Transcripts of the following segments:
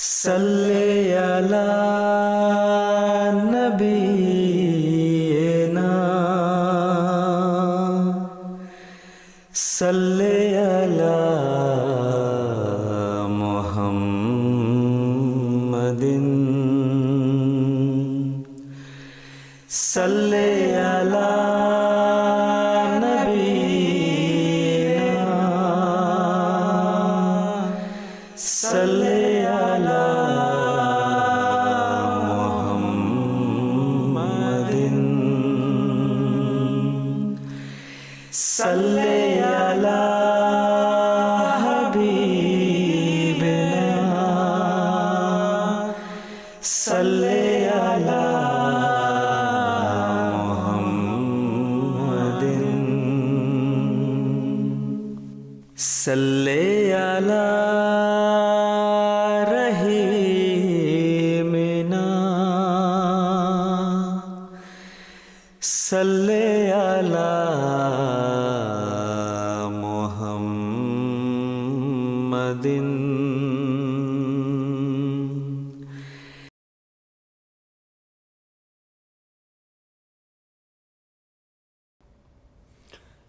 Salli ala सल्ले अला मुहम्मदिन सल्ले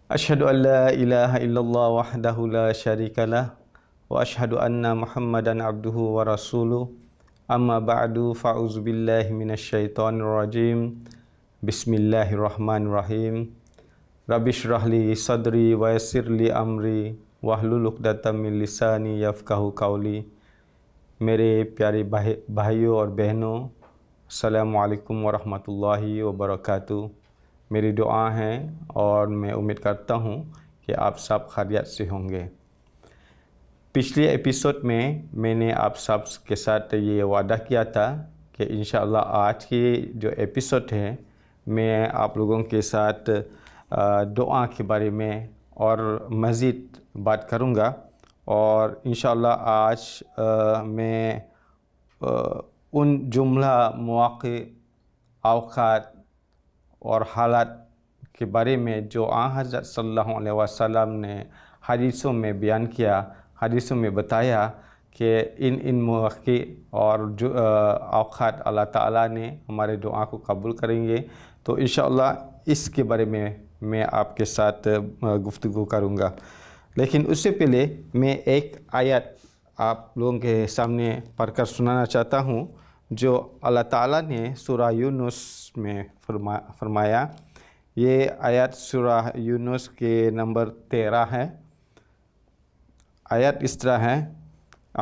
Ashhadu an la ilaha illallah wahdahu la sharika lah wa ashhadu anna muhammadan abduhu wa rasuluh amma ba'du fa'uzu billahi minash shaitanir rajim bismillahirrahmanirrahim rabbi shrah li sadri wa yassir li amri wa hlul uqdatan min lisani yafkahu kauli. mere pyare bhaiyo aur behno assalamu alaikum wa rahmatullahi wa barakatuh मेरी दुआ हैं और मैं उम्मीद करता हूँ कि आप सब खैरियत से होंगे पिछले एपिसोड में मैंने आप सब के साथ ये वादा किया था कि इन आज की जो एपिसोड है मैं आप लोगों के साथ दुआ के बारे में और मज़ीद बात करूँगा और इन आज मैं उन जुमला मौक़ अवकात और हालात के बारे में जो आ हज़रत सल्लल्लाहु अलैहि वसल्लम ने हदीसों में बयान किया हदीसों में बताया कि इन इन मौक़े और जो अवक़ात अल्लाह ताला ने हमारे दुआ को कबूल करेंगे तो इन इसके बारे में मैं आपके साथ गुफ्तु करूँगा लेकिन उससे पहले मैं एक आयत आप लोगों के सामने पढ़कर सुनाना चाहता हूँ जो अल्लाह ताला ने सुरा यूनुस में फरमा फरमाया ये आयत सुरा यूनुस के नंबर तेरह है आयत इस तरह है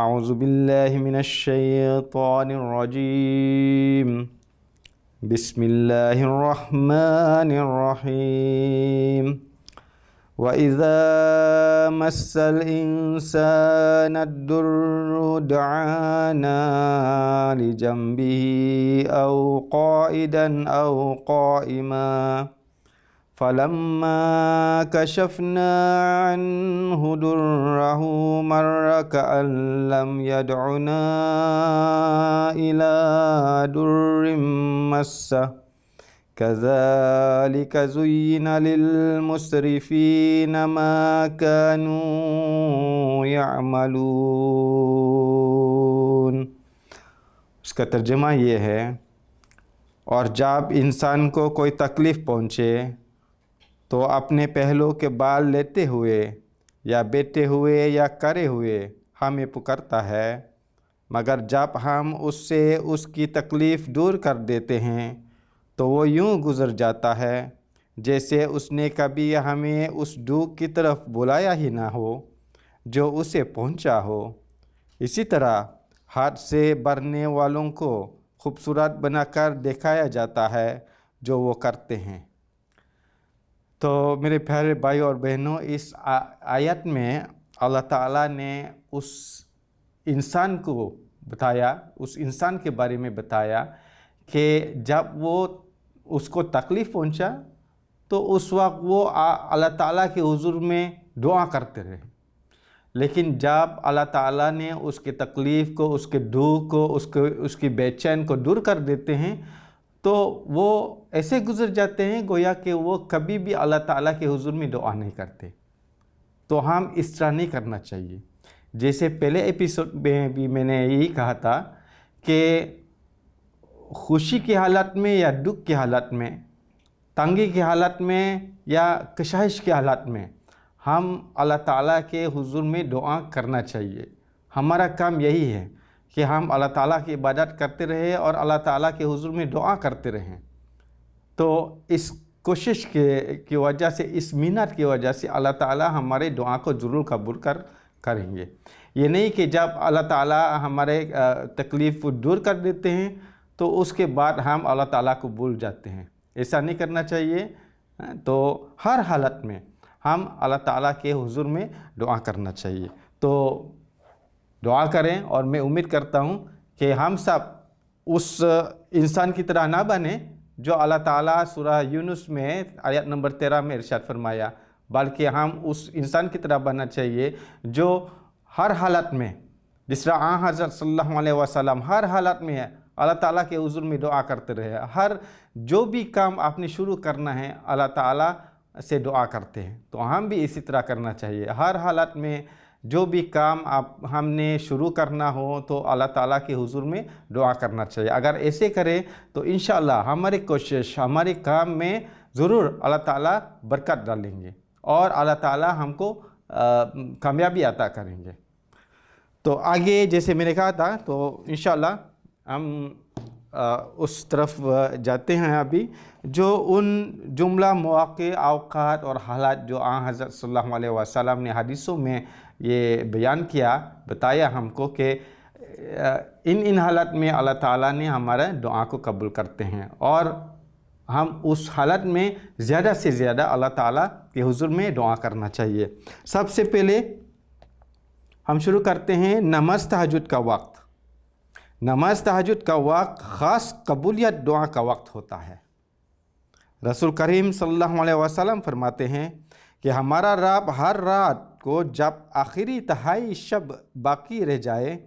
आउज़बिल्लिमिनशैतरजीम बिसमीम وإذا مس الإنسان الدر دعانا لجنبه أو قائدا أو قائما فلما كشفنا عنه دره مر كأن لم يدعنا إلى در مسه كذلك زين للمسرفين ما كانوا يعملون उसका तर्जमा ये है और जब इंसान को कोई तकलीफ़ पहुँचे तो अपने पहलों के बाल लेते हुए या बेटे हुए या करे हुए हमें पुकारता है मगर जब हम उससे उसकी तकलीफ़ दूर कर देते हैं तो वो यूँ गुज़र जाता है जैसे उसने कभी हमें उस डूब की तरफ बुलाया ही ना हो जो उसे पहुंचा हो इसी तरह हाथ से बरने वालों को खूबसूरत बनाकर दिखाया जाता है जो वो करते हैं तो मेरे प्यारे भाई और बहनों इस आ, आयत में अल्लाह ताला ने उस इंसान को बताया उस इंसान के बारे में बताया कि जब वो उसको तकलीफ़ पहुंचा तो उस वक्त वो अल्लाह ताला के हजूर में दुआ करते रहे लेकिन जब अल्लाह ताला ने उसके तकलीफ़ को उसके दुख को उसके उसकी बेचैन को दूर कर देते हैं तो वो ऐसे गुजर जाते हैं गोया कि वो कभी भी अल्लाह ताला के हुजूर में दुआ नहीं करते तो हम इस तरह नहीं करना चाहिए जैसे पहले एपिसोड में भी मैंने यही कहा था कि खुशी की हालत में या दुख की हालत में तंगी की हालत में या कशाइश की हालत में हम अल्लाह ताला के हुजूर में दुआ करना चाहिए हमारा काम यही है कि हम अल्लाह ताला की इबादत करते रहे और अल्लाह ताला के हुजूर में दुआ करते रहें तो इस कोशिश के की वजह से इस मिनत की वजह से अल्लाह ताला हमारे दुआ को ज़रूर कबूल कर करेंगे ये नहीं कि जब अल्लाह ताला हमारे तकलीफ़ को दूर कर देते हैं तो उसके बाद हम अल्लाह ताला को भूल जाते हैं ऐसा नहीं करना चाहिए हाँ, तो हर हालत में हम अल्लाह ताला के हुजूर में दुआ करना चाहिए तो दुआ करें और मैं उम्मीद करता हूँ कि हम सब उस इंसान की तरह ना बने जो अल्लाह ताला सूरह यूनुस में आयत नंबर तेरह में इरशाद फरमाया बल्कि हम उस इंसान की तरह बनना चाहिए जो हर हालत में जिस तरह आ हज़रत सल्लल्लाहु अलैहि वसल्लम हर हालत में है अल्लाह ताला के उज़ुर में दुआ करते रहे हर जो भी काम आपने शुरू करना है अल्लाह ताला से दुआ करते हैं तो हम भी इसी तरह करना चाहिए हर हालत में जो भी काम आप हमने शुरू करना हो तो अल्लाह ताला के हुजूर में दुआ करना चाहिए अगर ऐसे करें तो इन हमारी कोशिश हमारे काम में ज़रूर अल्लाह ताला बरकत डालेंगे और अल्लाह ताला हमको कामयाबी अता करेंगे तो आगे जैसे मैंने कहा था तो इन हम उस तरफ जाते हैं अभी जो उन जुमला मौक़े अवकात और हालात जो आ हज़रत सल्लल्लाहु अलैहि वसल्लम ने हदीसों में ये बयान किया बताया हमको कि इन इन हालत में अल्लाह ताला ने हमारा दुआ को कबूल करते हैं और हम उस हालत में ज़्यादा से ज़्यादा अल्लाह ताला के हुजूर में दुआ करना चाहिए सबसे पहले हम शुरू करते हैं नमाज हजुद का वक्त नमाज तहजद का वक्त ख़ास कबूलियत दुआ का वक्त होता है रसूल करीम सल्लल्लाहु अलैहि वसल्लम फरमाते हैं कि हमारा रब हर रात को जब आखिरी तहाई शब बाकी रह जाए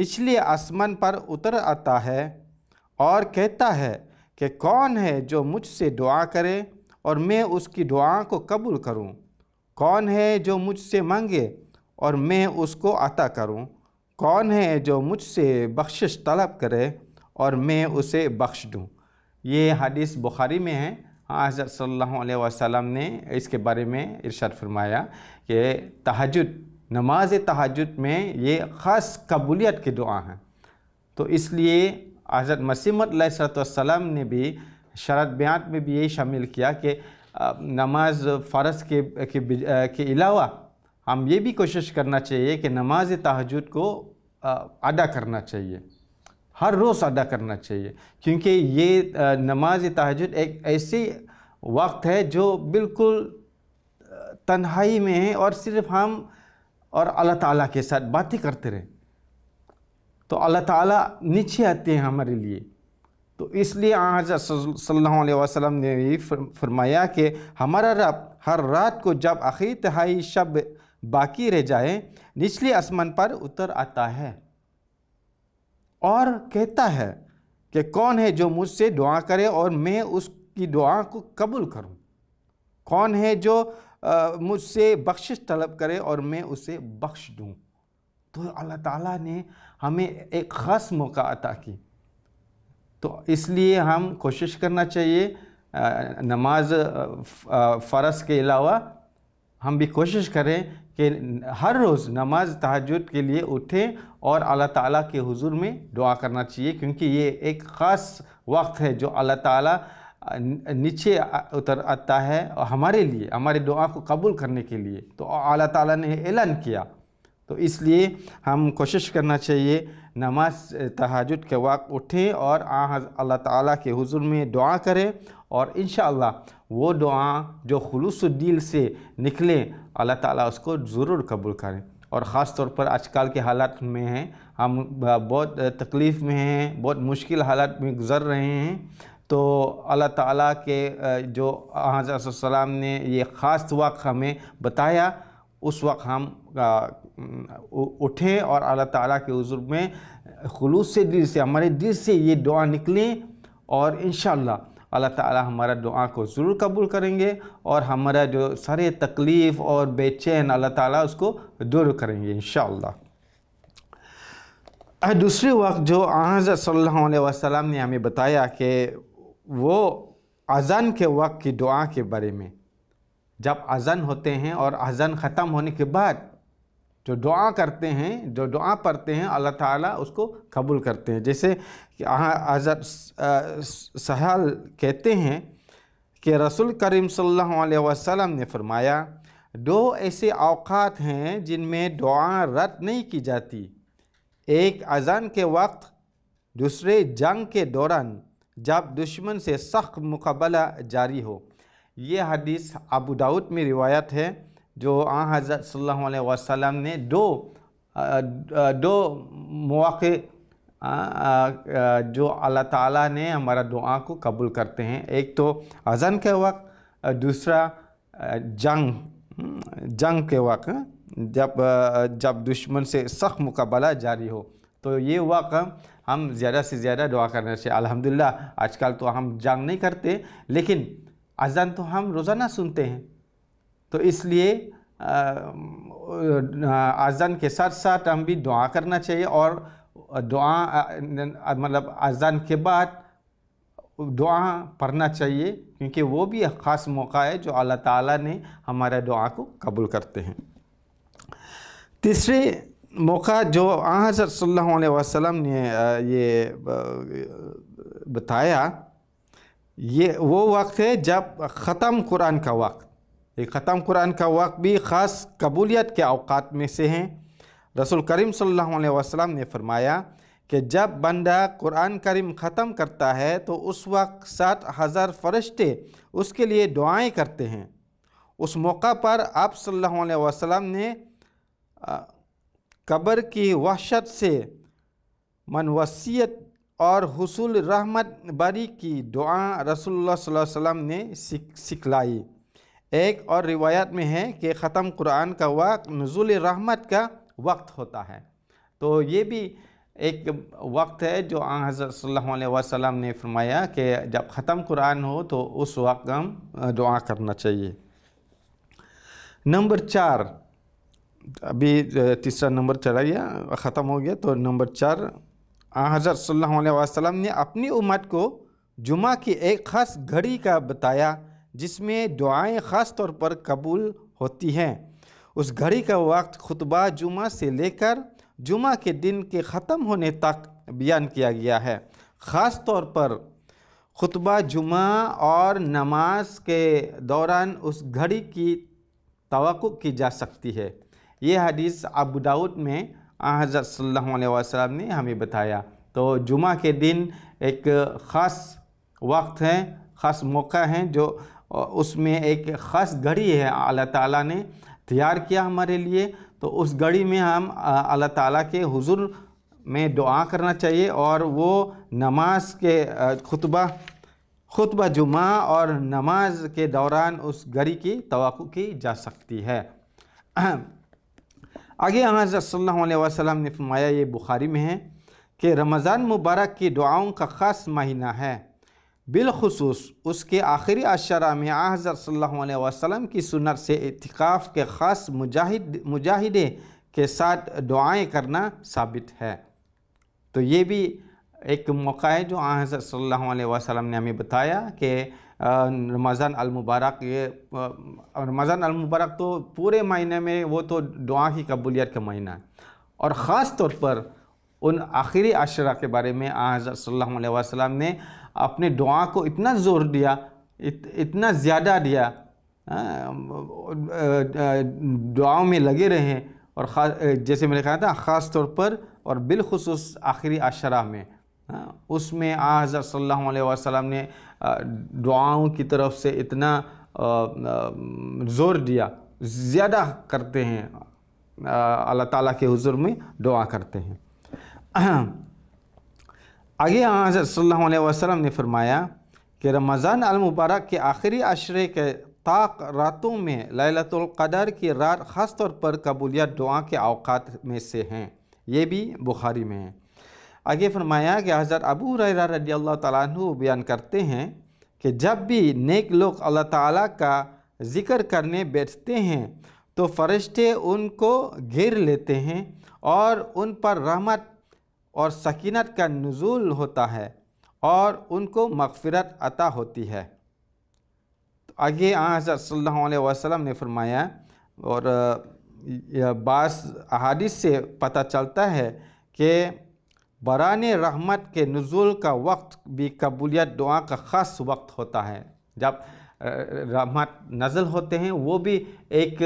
निचले आसमान पर उतर आता है और कहता है कि कौन है जो मुझसे दुआ करे और मैं उसकी दुआ को कबूल करूं? कौन है जो मुझसे मांगे और मैं उसको अता करूं? कौन है जो मुझसे बख्शिश तलब करे और मैं उसे बख्श दूँ ये हदीस बुखारी में है हाँ, हज़रत सल्लल्लाहु अलैहि वसल्लम ने इसके बारे में इरशाद फरमाया कि तहजद नमाज तहजद में ये ख़ास कबूलियत की दुआ है तो इसलिए हज़रत मसीमत सलाम ने भी शरत बयात में भी यही शामिल किया कि नमाज फ़र्ज के, के अलावा हम ये भी कोशिश करना चाहिए कि नमाज तहजद को अदा करना चाहिए हर रोज़ अदा करना चाहिए क्योंकि ये नमाज तहजद एक ऐसी वक्त है जो बिल्कुल तन्हाई में है और सिर्फ हम और अल्लाह ताला के साथ बातें करते रहे तो अल्लाह ताला नीचे आते हैं हमारे लिए तो इसलिए आज सल्लल्लाहु अलैहि वसल्लम ने ये फरमाया कि हमारा रब हर रात को जब आखिरी तहाई शब बाकी रह जाए निचले आसमान पर उतर आता है और कहता है कि कौन है जो मुझसे दुआ करे और मैं उसकी दुआ को कबूल करूं कौन है जो मुझसे बख्शिश तलब करे और मैं उसे बख्श दूं तो अल्लाह ताला ने हमें एक ख़ास मौका अता की तो इसलिए हम कोशिश करना चाहिए नमाज फ़र्ज़ के अलावा हम भी कोशिश करें कि हर रोज़ नमाज तहजद के लिए उठें और अल्लाह ताला के हुजूर में दुआ करना चाहिए क्योंकि ये एक ख़ास वक्त है जो अल्लाह ताला नीचे उतर आता है और हमारे लिए हमारे दुआ को कबूल करने के लिए तो अल्लाह ताला ने ऐलान किया तो इसलिए हम कोशिश करना चाहिए नमाज तहजद के वक्त उठें और अल्लाह ताला के हुजूर में दुआ करें और इन वो दुआ जो खलूस दिल से निकले अल्लाह ताला उसको ज़रूर कबूल करें और ख़ास तौर पर आजकल के हालात में हैं हम बहुत तकलीफ़ में हैं बहुत मुश्किल हालात में गुज़र रहे हैं तो अल्लाह ताला के जो सलाम ने ये ख़ास वक्त हमें बताया उस वक्त हम उठें और अल्लाह ताला के हजूर में खलूस से दिल से हमारे दिल से ये दुआ निकलें और इन अल्लाह ताला हमारा दुआ को ज़रूर कबूल करेंगे और हमारा जो सारे तकलीफ़ और बेचैन अल्लाह ताला उसको दूर करेंगे इन दूसरी वक्त जो आज सल्लल्लाहु अलैहि वसल्लम ने हमें बताया कि वो अज़ान के वक्त की दुआ के बारे में जब अज़ान होते हैं और अज़ान ख़त्म होने के बाद जो दुआ करते हैं जो दुआ पढ़ते हैं अल्लाह ताला उसको कबूल करते हैं जैसे हज़रत सहल कहते हैं कि रसूल करीम सल्लल्लाहु अलैहि वसल्लम ने फरमाया दो ऐसे अवकात हैं जिनमें दुआ रद्द नहीं की जाती एक अजान के वक्त दूसरे जंग के दौरान जब दुश्मन से सख्त मुकाबला जारी हो ये हदीस अबू दाऊद में रिवायत है जो आ हज़रत सल्लल्लाहु अलैहि वसल्लम ने दो दो मौक़े जो अल्लाह ताला ने हमारा दुआ को कबूल करते हैं एक तो अज़न के वक्त दूसरा जंग हम्म, जंग के वक्त जब जब दुश्मन से सख्त मुकाबला जारी हो तो ये वक्त हम ज़्यादा से ज़्यादा दुआ करना चाहिए अलहमदिल्ला आजकल तो हम जंग नहीं करते लेकिन अज़ान तो हम रोज़ाना सुनते हैं तो इसलिए अजान के साथ साथ हम भी दुआ करना चाहिए और दुआ मतलब अजान के बाद दुआ पढ़ना चाहिए क्योंकि वो भी एक ख़ास मौका है जो अल्लाह ताला ने हमारे दुआ को कबूल करते हैं तीसरे मौका जो हज़रत सल्लल्लाहु अलैहि वसल्लम ने ये बताया ये वो वक्त है जब ख़त्म कुरान का वक्त ये ख़त्म कुरान का वक्त भी ख़ास कबूलियत के अवकात में से हैं रसूल करीम सल्लल्लाहु अलैहि वसल्लम ने फरमाया कि जब बंदा कुरान करीम ख़त्म करता है तो उस वक्त सात हज़ार फरिश्ते उसके लिए दुआएं करते हैं उस मौका पर आप सल्लल्लाहु अलैहि वसल्लम ने कब्र की वहशत से मनवसीत और हसूल रहमत बरी की दुआ रसोल्ला वसम ने सिखलाई एक और रिवायत में है कि ख़त्म कुरान का वक्त नज़ुल रहमत का वक्त होता है तो ये भी एक वक्त है जो हज़रत सल्लल्लाहु अलैहि वसल्लम ने फरमाया कि जब ख़त्म कुरान हो तो उस वक्त हम दुआ करना चाहिए नंबर चार अभी तीसरा नंबर चला गया ख़त्म हो गया तो नंबर चार हज़रत सल्लल्लाहु अलैहि वसल्लम ने अपनी उम्मत को जुमा की एक ख़ास घड़ी का बताया जिसमें दुआएं ख़ास तौर पर कबूल होती हैं उस घड़ी का वक्त खुतबा जुमा से लेकर जुमा के दिन के ख़त्म होने तक बयान किया गया है ख़ास तौर पर खुतबा जुमा और नमाज के दौरान उस घड़ी की तो की जा सकती है ये हदीस अबू दाऊद में हज़रत सल्लल्लाहु अलैहि वसल्लम ने हमें बताया तो जुमा के दिन एक ख़ास वक्त है ख़ास मौका है जो उसमें एक ख़ास घड़ी है अल्लाह ताला ने तैयार किया हमारे लिए तो उस घड़ी में हम अल्लाह ताला के हुजूर में दुआ करना चाहिए और वो नमाज के खुतबा खुतबा जुमा और नमाज के दौरान उस घड़ी की तो की जा सकती है आगे सल्लल्लाहु अलैहि वसल्लम ने फरमाया ये बुखारी में है कि रमज़ान मुबारक की दुआओं का ख़ास महीना है बिलखसूस उसके आखिरी अशरा में हज़र सल अलैहि की सुनर से इतिकाफ़ के ख़ास मुजाहिद मुजाहिदे के साथ दुआएं करना साबित है तो ये भी एक मौका है जो आज़र सल्लल्लाहु अलैहि ने हमें बताया कि रमज़ान अलमुबारक ये रमज़ान अलमुबारक तो पूरे महीने में वो तो दुआ की कबूलियत का महीना है और ख़ास तौर पर उन आखिरी अशरा के बारे में हज़र सल्लल्लाहु ने अपने दुआ को इतना ज़ोर दिया इत, इतना ज़्यादा दिया हाँ, दुआओं में लगे रहे और खास जैसे मैंने कहा था ख़ास तौर पर और बिलखसूस आखिरी अशरा में हाँ, उसमें आ हज़र सल्लल्लाहु ने दुआओं की तरफ से इतना ज़ोर दिया ज़्यादा करते हैं अल्लाह ताला के हुजूर में दुआ करते हैं आगे सल्लाम ने फरमाया कि रमज़ान अलमुबारक के आखिरी अशरे के ताक रातों में ललतुल्क़दर की रात ख़ास तौर पर कबूलियत दुआ के अवकात में से हैं ये भी बुखारी में है आगे फरमाया कि हज़रत अबू रैरा रजी अल्लाह तु बयान करते हैं कि जब भी नेक लोग अल्लाह ताला का ज़िक्र करने बैठते हैं तो फरिश्ते उनको घेर लेते हैं और उन पर रहमत और सकीनत का नज़ुल होता है और उनको मगफ़रत अता होती है तो आगे हज़र सल्लल्लाहु अलैहि वसल्लम ने फरमाया और बास अहादिस से पता चलता है कि बरान रहमत के नज़ुल का वक्त भी कबूलियत दुआ का ख़ास वक्त होता है जब रहमत नज़ल होते हैं वो भी एक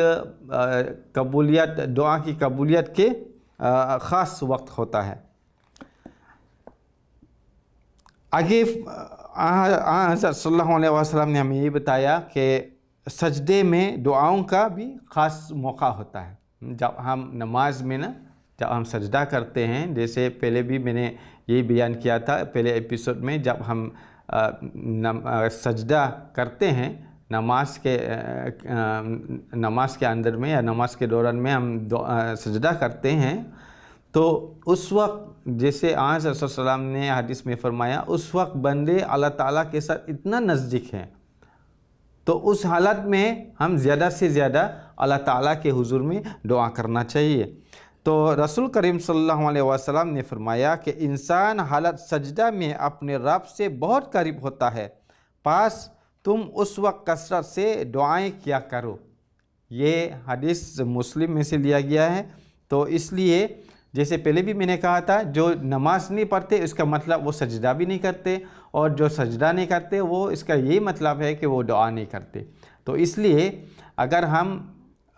कबूलियत दुआ की कबूलियत के ख़ास वक्त होता है आगे सल्लाम ने हमें ये बताया कि सजदे में दुआओं का भी ख़ास मौका होता है जब हम नमाज में ना जब हम सजदा करते हैं जैसे पहले भी मैंने यही बयान किया था पहले एपिसोड में जब हम सजदा करते हैं नमाज के नमाज के अंदर में या नमाज के दौरान में हम सजदा करते हैं तो उस वक्त जैसे आज सलाम ने हदीस में फरमाया उस वक्त बंदे अल्लाह ताला के साथ इतना नज़दीक हैं तो उस हालत में हम ज़्यादा से ज़्यादा अल्लाह ताला के हुजूर में दुआ करना चाहिए तो रसूल करीम सल्लल्लाहु अलैहि वसल्लम ने फरमाया कि इंसान हालत सजदा में अपने रब से बहुत करीब होता है पास तुम उस वक्त कसरत से दुआएँ किया करो ये हदीस मुस्लिम में से लिया गया है तो इसलिए जैसे पहले भी मैंने कहा था जो नमाज नहीं पढ़ते इसका मतलब वो सजदा भी नहीं करते और जो सजदा नहीं करते वो इसका यही मतलब है कि वो दुआ नहीं करते तो इसलिए अगर हम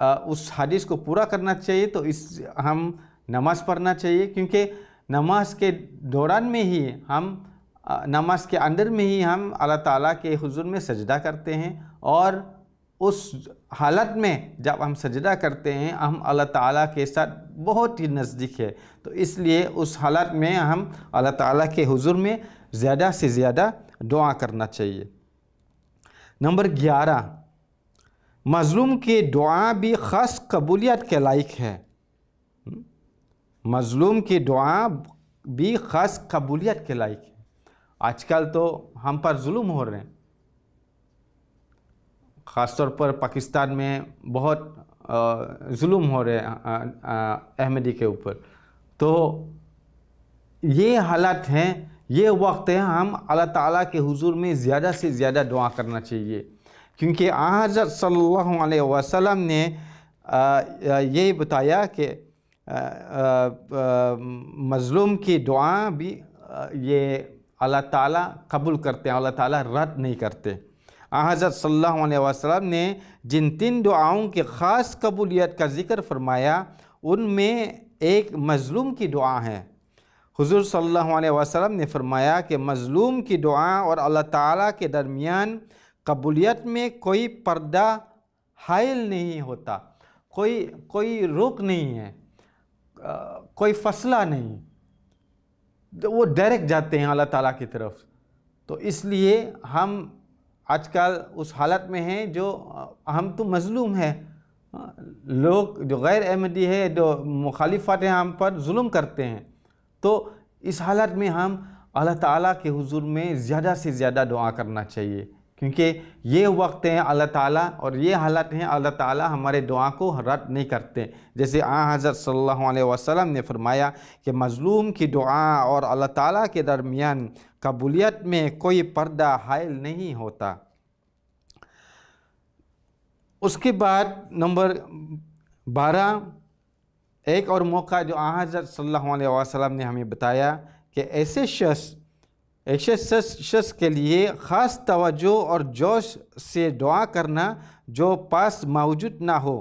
आ, उस हदीस को पूरा करना चाहिए तो इस हम नमाज़ पढ़ना चाहिए क्योंकि नमाज के दौरान में ही हम नमाज के अंदर में ही हम अल्लाह ताला के हुजूर में सजदा करते हैं और उस हालत में जब हम सजदा करते हैं हम अल्लाह ताला के साथ बहुत ही नज़दीक है तो इसलिए उस हालत में हम अल्लाह ताला के हुजूर में ज़्यादा से ज़्यादा दुआ करना चाहिए नंबर ग्यारह मज़लूम के दुआ भी ख़ास कबूलियत के लायक है हम्म? मज़लूम के दुआ भी ख़ास कबूलियत के लायक है आजकल तो हम पर जुल्म हो रहे हैं ख़ास तौर पर पाकिस्तान में बहुत जुलुम हो रहे अहमदी के ऊपर तो ये हालात हैं ये वक्त है हम अल्लाह ताला के हुजूर में ज़्यादा से ज़्यादा दुआ करना चाहिए क्योंकि हज़रत सल्लल्लाहु अलैहि वसल्लम ने यही बताया कि मज़लूम की दुआ भी ये अल्लाह ताला कबूल करते हैं अल्लाह ताला रद्द नहीं करते हज़रत सल्लल्लाहु वसल्लम ने जिन तीन दुआओं की ख़ास कबूलियत का ज़िक्र फरमाया उनमें एक मज़लूम की दुआ है हुजूर सल्लल्लाहु अलैहि वसल्लम ने फरमाया कि मज़लूम की दुआ और अल्लाह ताला के दरमियान कबूलियत में कोई पर्दा हायल नहीं होता कोई कोई रुक नहीं है कोई फसला नहीं वो डायरेक्ट जाते हैं अल्लाह ताला की तरफ तो इसलिए हम आजकल उस हालत में हैं जो हम तो मजलूम हैं लोग जो गैर अहमदी है जो मुखालिफत हैं हम पर जुल्म करते हैं तो इस हालत में हम अल्लाह ताला के हुजूर में ज़्यादा से ज़्यादा दुआ करना चाहिए क्योंकि ये वक्त हैं अल्लाह ताला और ये हालत हैं अल्लाह ताला हमारे दुआ को रद्द नहीं करते जैसे आ हज़रत सल्लल्लाहु अलैहि वसल्लम ने फरमाया कि मज़लूम की दुआ और अल्लाह ताला के दरमियान कबूलियत में कोई पर्दा हायल नहीं होता उसके बाद नंबर बारह एक और मौका जो आ हज़रत सल्लल्लाहु अलैहि वसल्लम ने हमें बताया कि ऐसे शख्स शख्स के लिए ख़ास तवज्जो और जोश से दुआ करना जो पास मौजूद ना हो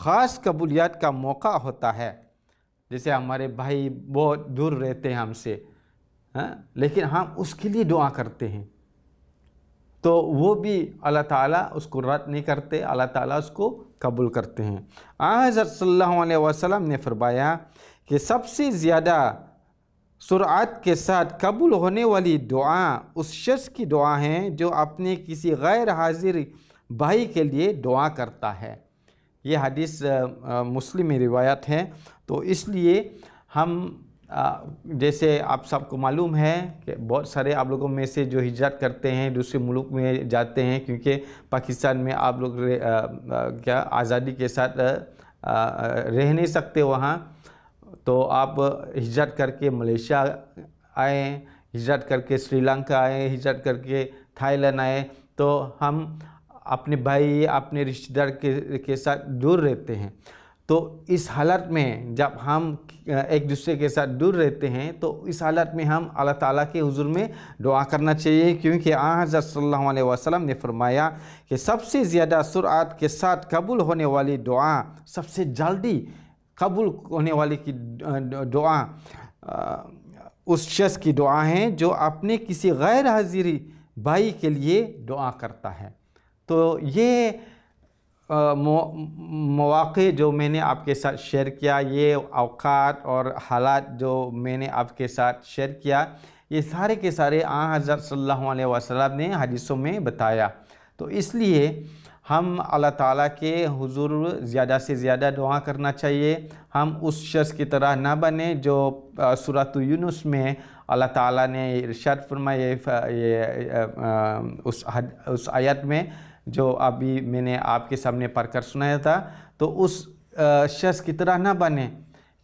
ख़ास कबूलियात का मौका होता है जैसे हमारे भाई बहुत दूर रहते हैं हमसे हाँ? लेकिन हम उसके लिए दुआ करते हैं तो वो भी अल्लाह ताला उसको रद्द नहीं करते अल्लाह ताला उसको कबूल करते हैं आज सल्लल्लाहु अलैहि वसल्लम ने फरमाया कि सबसे ज़्यादा सुरात के साथ कबूल होने वाली दुआ उस शख्स की दुआ है जो अपने किसी गैर हाजिर भाई के लिए दुआ करता है ये हदीस मुस्लिम रिवायत है तो इसलिए हम आ, जैसे आप सबको मालूम है कि बहुत सारे आप लोगों में से जो हिजरत करते हैं दूसरे मुल्क में जाते हैं क्योंकि पाकिस्तान में आप लोग क्या आज़ादी के साथ आ, आ, रह नहीं सकते वहाँ तो आप हिजरत करके मलेशिया आए हिजरत करके श्रीलंका आए हिजरत करके थाईलैंड आए तो हम अपने भाई अपने रिश्तेदार के के साथ दूर रहते हैं तो इस हालत में जब हम एक दूसरे के साथ दूर रहते हैं तो इस हालत में हम अल्लाह ताला के हुजूर में दुआ करना चाहिए क्योंकि आ सल्लल्लाहु अलैहि वसल्लम ने फरमाया कि सबसे ज़्यादा सुरात के साथ कबूल होने वाली दुआ सबसे जल्दी कबूल होने वाली की दुआ उस शख्स की दुआ है जो अपने किसी गैर हाजिरी भाई के लिए दुआ करता है तो ये मौाक़े जो मैंने आपके साथ शेयर किया ये अवकात और हालात जो मैंने आपके साथ शेयर किया ये सारे के सारे आ हज़रत सल्लल्लाहु अलैहि वसल्लम ने हदीसों में बताया तो इसलिए हम अल्लाह ताला के हुजूर ज़्यादा से ज़्यादा दुआ करना चाहिए हम उस शख्स की तरह ना बने जो सूरत यूनुस में अल्लाह ताला ने इरशाद फरमाए ये उस हद, उस आयत में जो अभी मैंने आपके सामने पढ़कर सुनाया था तो उस शख्स की तरह ना बने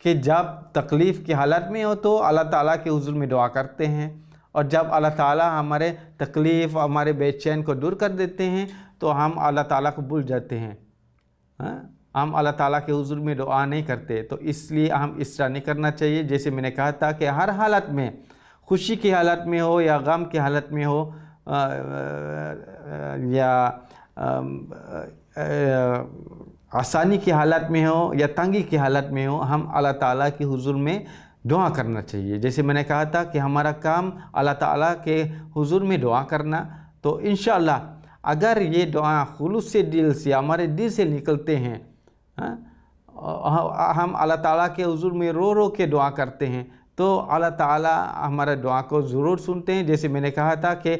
कि जब तकलीफ़ की हालत में हो तो अल्लाह ताला के हुजूर में दुआ करते हैं और जब अल्लाह ताला हमारे तकलीफ़ हमारे बेचैन को दूर कर देते हैं तो हम अल्लाह ताला को भूल जाते हैं हाँ? हम अल्लाह ताला के हजूर में दुआ नहीं करते तो इसलिए हम इस तरह नहीं करना चाहिए जैसे मैंने कहा था कि हर हालत में खुशी की हालत में हो या गम की हालत में हो या आसानी की हालत में हो या तंगी की हालत में हो हम अल्लाह ताला के हुजूर में दुआ करना चाहिए जैसे मैंने कहा था कि हमारा काम अल्लाह ताला के हुजूर में दुआ करना तो इन अगर ये हाँ, खुलूस से दिल से हमारे दिल से निकलते हैं आ, हाँ, हम अल्लाह ताला के हजूर में रो रो के दुआ करते हैं तो अल्लाह ताला हमारा दुआ को ज़रूर सुनते हैं जैसे मैंने कहा था कि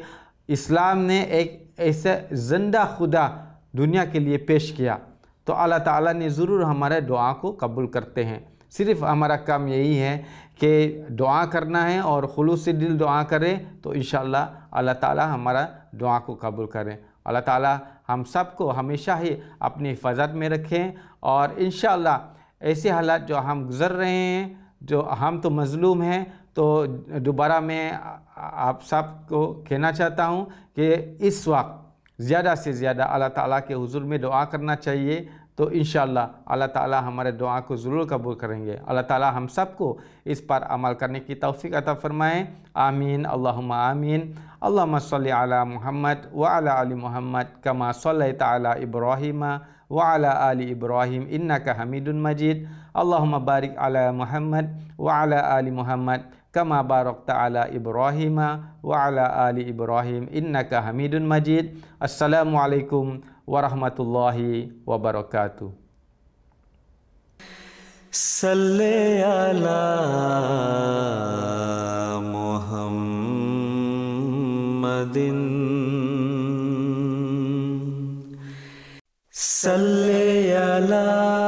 इस्लाम ने एक ऐसा जिंदा खुदा दुनिया के लिए पेश किया तो अल्लाह ताला ने ज़रूर हमारे दुआ को कबूल करते हैं सिर्फ हमारा काम यही है कि दुआ करना है और खुलूस से दिल दुआ करें तो इन अल्लाह ताला हमारा दुआ को कबूल करें अल्लाह ताला हम सबको हमेशा ही अपनी हिफाजत में रखें और इन ऐसे हालात जो हम गुज़र रहे हैं जो हम तो मज़लूम हैं तो दोबारा मैं आप सबको कहना चाहता हूँ कि इस वक्त ज़्यादा से ज़्यादा अल्लाह ताला के हुजूर में दुआ करना चाहिए तो इन अल्लाह ताला हमारे दुआ को ज़रूर कबूल करेंगे अल्लाह ताला हम सब को इस पर अमल करने की तोफ़ी अता फ़रमाएँ आमीन अल्लाहुम्मा आमीन अल्लाह सल अला मोहम्मद व अली मोहम्मद कमा सल तला इब्राहिम व अली इब्राहिम इन्ना का हमीद मजीद अल्लाह बारिक अला मोहम्मद व अली मोहम्मद كما باركت على إبراهيم وعلى آل إبراهيم إنك حميد مجيد السلام عليكم ورحمة الله وبركاته صل على محمد صل على